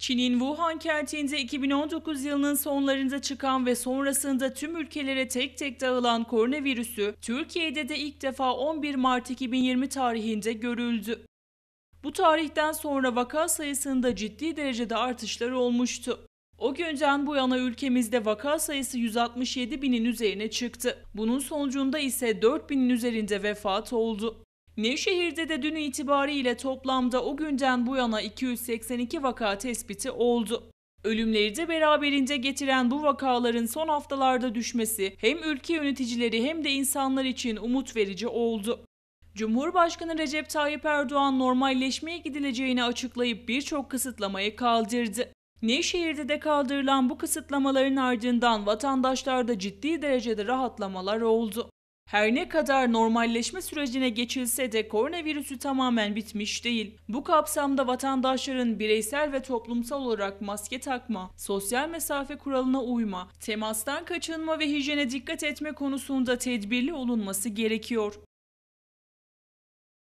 Çin'in Wuhan kentinde 2019 yılının sonlarında çıkan ve sonrasında tüm ülkelere tek tek dağılan koronavirüsü Türkiye'de de ilk defa 11 Mart 2020 tarihinde görüldü. Bu tarihten sonra vaka sayısında ciddi derecede artışlar olmuştu. O günden bu yana ülkemizde vaka sayısı 167 binin üzerine çıktı. Bunun sonucunda ise 4 binin üzerinde vefat oldu. Nevşehir'de de dün itibariyle toplamda o günden bu yana 282 vaka tespiti oldu. Ölümleri de beraberinde getiren bu vakaların son haftalarda düşmesi hem ülke yöneticileri hem de insanlar için umut verici oldu. Cumhurbaşkanı Recep Tayyip Erdoğan normalleşmeye gidileceğini açıklayıp birçok kısıtlamayı kaldırdı. Nevşehir'de de kaldırılan bu kısıtlamaların ardından vatandaşlarda ciddi derecede rahatlamalar oldu. Her ne kadar normalleşme sürecine geçilse de koronavirüsü tamamen bitmiş değil. Bu kapsamda vatandaşların bireysel ve toplumsal olarak maske takma, sosyal mesafe kuralına uyma, temastan kaçınma ve hijyene dikkat etme konusunda tedbirli olunması gerekiyor.